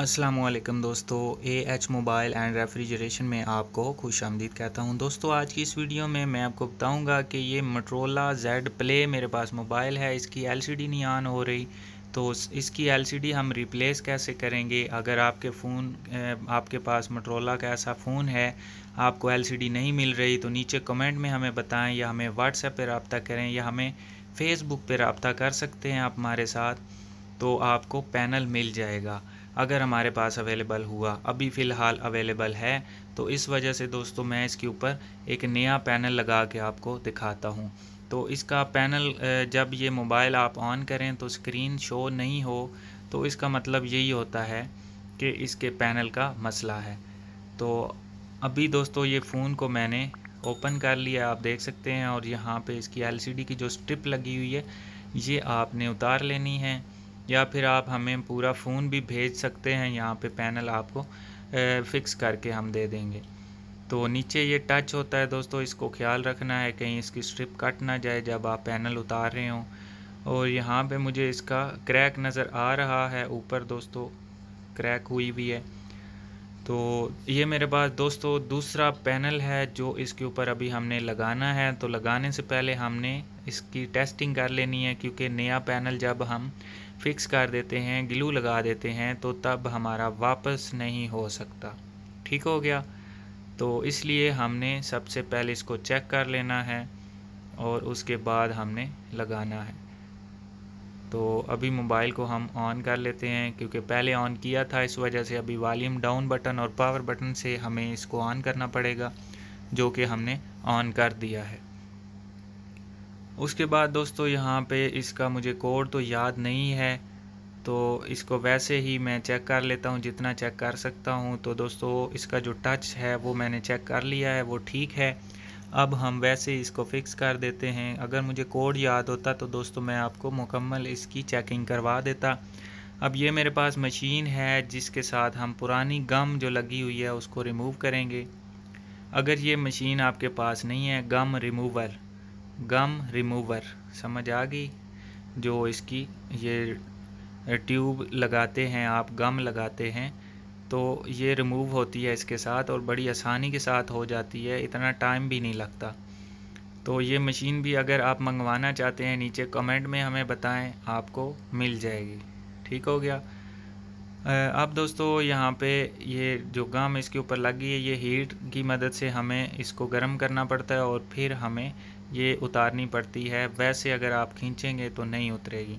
असलम दोस्तों A H mobile and refrigeration में आपको खुश आमदीद कहता हूँ दोस्तों आज की इस वीडियो में मैं आपको बताऊँगा कि ये मटरोला जेड प्ले मेरे पास मोबाइल है इसकी एल सी डी नहीं ऑन हो रही तो इसकी एल सी डी हम रिप्लेस कैसे करेंगे अगर आपके फ़ोन आपके पास मटरोला का ऐसा फ़ोन है आपको एल सी डी नहीं मिल रही तो नीचे कमेंट में हमें बताएँ या हमें व्हाट्सएप पर रबता करें या हमें फ़ेसबुक पर रबता कर सकते हैं आप हमारे साथ तो आपको पैनल मिल जाएगा अगर हमारे पास अवेलेबल हुआ अभी फ़िलहाल अवेलेबल है तो इस वजह से दोस्तों मैं इसके ऊपर एक नया पैनल लगा के आपको दिखाता हूँ तो इसका पैनल जब ये मोबाइल आप ऑन करें तो स्क्रीन शो नहीं हो तो इसका मतलब यही होता है कि इसके पैनल का मसला है तो अभी दोस्तों ये फ़ोन को मैंने ओपन कर लिया आप देख सकते हैं और यहाँ पे इसकी एलसीडी की जो स्ट्रिप लगी हुई है ये आपने उतार लेनी है या फिर आप हमें पूरा फ़ोन भी भेज सकते हैं यहाँ पे पैनल आपको फ़िक्स करके हम दे देंगे तो नीचे ये टच होता है दोस्तों इसको ख्याल रखना है कहीं इसकी स्ट्रिप कट ना जाए जब आप पैनल उतार रहे हों और यहाँ पे मुझे इसका क्रैक नज़र आ रहा है ऊपर दोस्तों क्रैक हुई भी है तो ये मेरे पास दोस्तों दूसरा पैनल है जो इसके ऊपर अभी हमने लगाना है तो लगाने से पहले हमने इसकी टेस्टिंग कर लेनी है क्योंकि नया पैनल जब हम फिक्स कर देते हैं ग्लू लगा देते हैं तो तब हमारा वापस नहीं हो सकता ठीक हो गया तो इसलिए हमने सबसे पहले इसको चेक कर लेना है और उसके बाद हमने लगाना है तो अभी मोबाइल को हम ऑन कर लेते हैं क्योंकि पहले ऑन किया था इस वजह से अभी वॉल्यूम डाउन बटन और पावर बटन से हमें इसको ऑन करना पड़ेगा जो कि हमने ऑन कर दिया है उसके बाद दोस्तों यहाँ पे इसका मुझे कोड तो याद नहीं है तो इसको वैसे ही मैं चेक कर लेता हूँ जितना चेक कर सकता हूँ तो दोस्तों इसका जो टच है वो मैंने चेक कर लिया है वो ठीक है अब हम वैसे ही इसको फिक्स कर देते हैं अगर मुझे कोड याद होता तो दोस्तों मैं आपको मुकम्मल इसकी चेकिंग करवा देता अब ये मेरे पास मशीन है जिसके साथ हम पुरानी गम जो लगी हुई है उसको रिमूव करेंगे अगर ये मशीन आपके पास नहीं है गम रिमूवर गम रिमूवर समझ आ गई जो इसकी ये ट्यूब लगाते हैं आप गम लगाते हैं तो ये रिमूव होती है इसके साथ और बड़ी आसानी के साथ हो जाती है इतना टाइम भी नहीं लगता तो ये मशीन भी अगर आप मंगवाना चाहते हैं नीचे कमेंट में हमें बताएं आपको मिल जाएगी ठीक हो गया अब दोस्तों यहाँ पे ये जो गम इसके ऊपर लगी है ये हीट की मदद से हमें इसको गर्म करना पड़ता है और फिर हमें ये उतारनी पड़ती है वैसे अगर आप खींचेंगे तो नहीं उतरेगी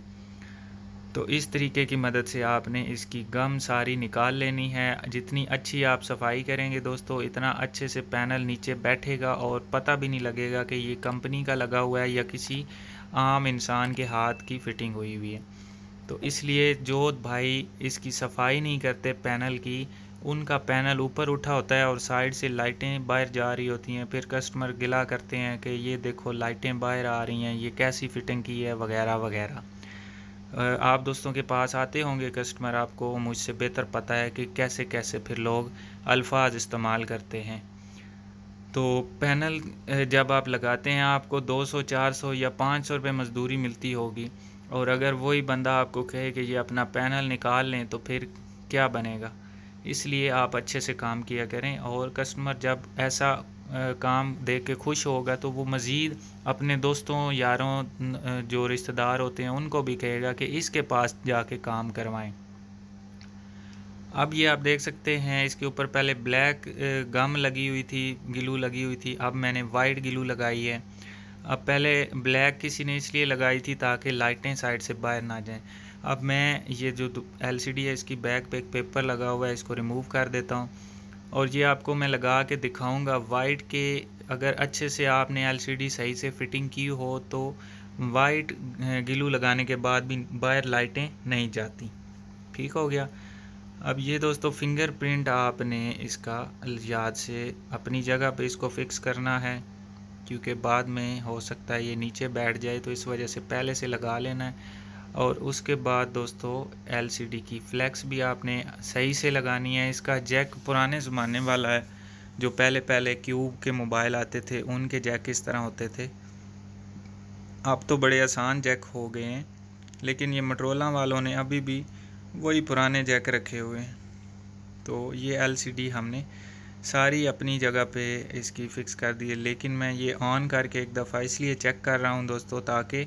तो इस तरीके की मदद से आपने इसकी गम सारी निकाल लेनी है जितनी अच्छी आप सफाई करेंगे दोस्तों इतना अच्छे से पैनल नीचे बैठेगा और पता भी नहीं लगेगा कि ये कंपनी का लगा हुआ है या किसी आम इंसान के हाथ की फ़िटिंग हुई हुई है तो इसलिए जो भाई इसकी सफाई नहीं करते पैनल की उनका पैनल ऊपर उठा होता है और साइड से लाइटें बाहर जा रही होती हैं फिर कस्टमर गिला करते हैं कि ये देखो लाइटें बाहर आ रही हैं ये कैसी फिटिंग की है वगैरह वगैरह आप दोस्तों के पास आते होंगे कस्टमर आपको मुझसे बेहतर पता है कि कैसे कैसे फिर लोग अल्फाज इस्तेमाल करते हैं तो पैनल जब आप लगाते हैं आपको 200, 400 या 500 रुपए मज़दूरी मिलती होगी और अगर वही बंदा आपको कहे कि ये अपना पैनल निकाल लें तो फिर क्या बनेगा इसलिए आप अच्छे से काम किया करें और कस्टमर जब ऐसा काम देख के खुश होगा तो वो मज़ीद अपने दोस्तों यारों जो रिश्तेदार होते हैं उनको भी कहेगा कि इसके पास जाके काम करवाएं अब ये आप देख सकते हैं इसके ऊपर पहले ब्लैक गम लगी हुई थी गिलू लगी हुई थी अब मैंने वाइट गिलू लगाई है अब पहले ब्लैक किसी ने इसलिए लगाई थी ताकि लाइटें साइड से बाहर ना जाएं अब मैं ये जो एलसीडी है इसकी बैक पे एक पेपर लगा हुआ है इसको रिमूव कर देता हूँ और ये आपको मैं लगा के दिखाऊंगा वाइट के अगर अच्छे से आपने एलसीडी सही से फिटिंग की हो तो वाइट गिलू लगाने के बाद भी बाहर लाइटें नहीं जाती ठीक हो गया अब ये दोस्तों फिंगरप्रिंट आपने इसका याद से अपनी जगह पे इसको फिक्स करना है क्योंकि बाद में हो सकता है ये नीचे बैठ जाए तो इस वजह से पहले से लगा लेना है और उसके बाद दोस्तों एलसीडी की फ्लैक्स भी आपने सही से लगानी है इसका जैक पुराने ज़माने वाला है जो पहले पहले क्यूब के मोबाइल आते थे उनके जैक इस तरह होते थे अब तो बड़े आसान जैक हो गए हैं लेकिन ये मटरोला वालों ने अभी भी वही पुराने जैक रखे हुए हैं तो ये एलसीडी हमने सारी अपनी जगह पे इसकी फ़िक्स कर दी है लेकिन मैं ये ऑन करके एक दफ़ा इसलिए चेक कर रहा हूँ दोस्तों ताकि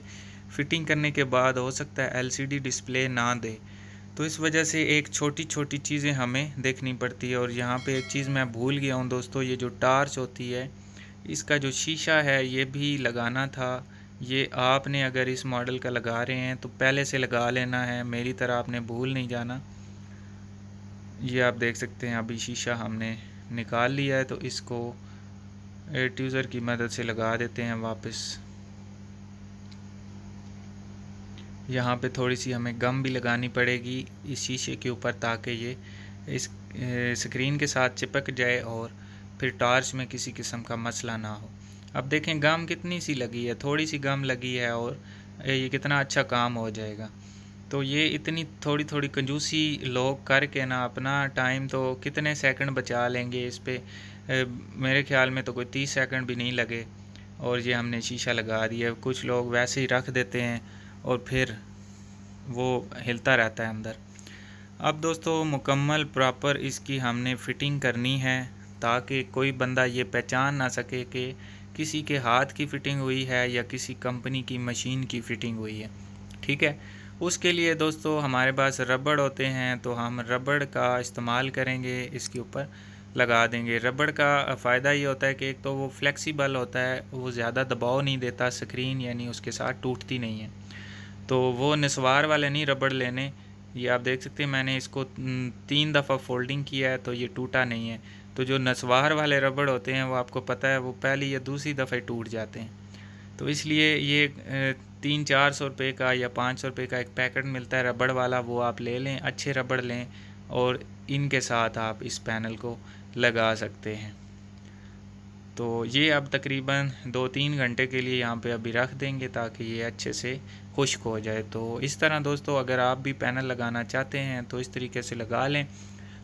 फ़िटिंग करने के बाद हो सकता है एलसीडी डिस्प्ले ना दे तो इस वजह से एक छोटी छोटी चीज़ें हमें देखनी पड़ती है और यहाँ पे एक चीज़ मैं भूल गया हूँ दोस्तों ये जो टार्च होती है इसका जो शीशा है ये भी लगाना था ये आपने अगर इस मॉडल का लगा रहे हैं तो पहले से लगा लेना है मेरी तरह आपने भूल नहीं जाना ये आप देख सकते हैं अभी शीशा हमने निकाल लिया है तो इसको एट की मदद से लगा देते हैं वापस यहाँ पे थोड़ी सी हमें गम भी लगानी पड़ेगी इस शीशे के ऊपर ताकि ये इस स्क्रीन के साथ चिपक जाए और फिर टार्च में किसी किस्म का मसला ना हो अब देखें गम कितनी सी लगी है थोड़ी सी गम लगी है और ये कितना अच्छा काम हो जाएगा तो ये इतनी थोड़ी थोड़ी कंजूसी लोग करके ना अपना टाइम तो कितने सेकंड बचा लेंगे इस पर मेरे ख्याल में तो कोई तीस सेकंड भी नहीं लगे और ये हमने शीशा लगा दिया कुछ लोग वैसे ही रख देते हैं और फिर वो हिलता रहता है अंदर अब दोस्तों मुकम्मल प्रॉपर इसकी हमने फ़िटिंग करनी है ताकि कोई बंदा ये पहचान ना सके कि किसी के हाथ की फ़िटिंग हुई है या किसी कंपनी की मशीन की फ़िटिंग हुई है ठीक है उसके लिए दोस्तों हमारे पास रबड़ होते हैं तो हम रबड़ का इस्तेमाल करेंगे इसके ऊपर लगा देंगे रबड़ का फ़ायदा ये होता है कि एक तो वो फ्लेक्सिबल होता है वो ज़्यादा दबाव नहीं देता स्क्रीन यानी उसके साथ टूटती नहीं है तो वो नस्वार वाले नहीं रबड़ लेने ये आप देख सकते हैं मैंने इसको तीन दफ़ा फोल्डिंग किया है तो ये टूटा नहीं है तो जो नसवार वाले रबड़ होते हैं वो आपको पता है वो पहली या दूसरी दफ़े टूट जाते हैं तो इसलिए ये तीन चार सौ रुपये का या पाँच सौ रुपये का एक पैकेट मिलता है रबड़ वाला वो आप ले लें अच्छे रबड़ लें और इनके साथ आप इस पैनल को लगा सकते हैं तो ये अब तकरीबन दो तीन घंटे के लिए यहाँ पे अभी रख देंगे ताकि ये अच्छे से खुश्क हो जाए तो इस तरह दोस्तों अगर आप भी पैनल लगाना चाहते हैं तो इस तरीके से लगा लें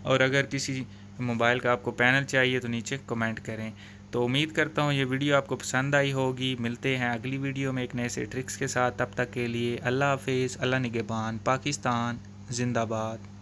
और अगर किसी मोबाइल का आपको पैनल चाहिए तो नीचे कमेंट करें तो उम्मीद करता हूँ ये वीडियो आपको पसंद आई होगी मिलते हैं अगली वीडियो में एक नए से ट्रिक्स के साथ तब तक के लिए अल्लाह हाफिज़ अल्लाह निगेबान पाकिस्तान जिंदाबाद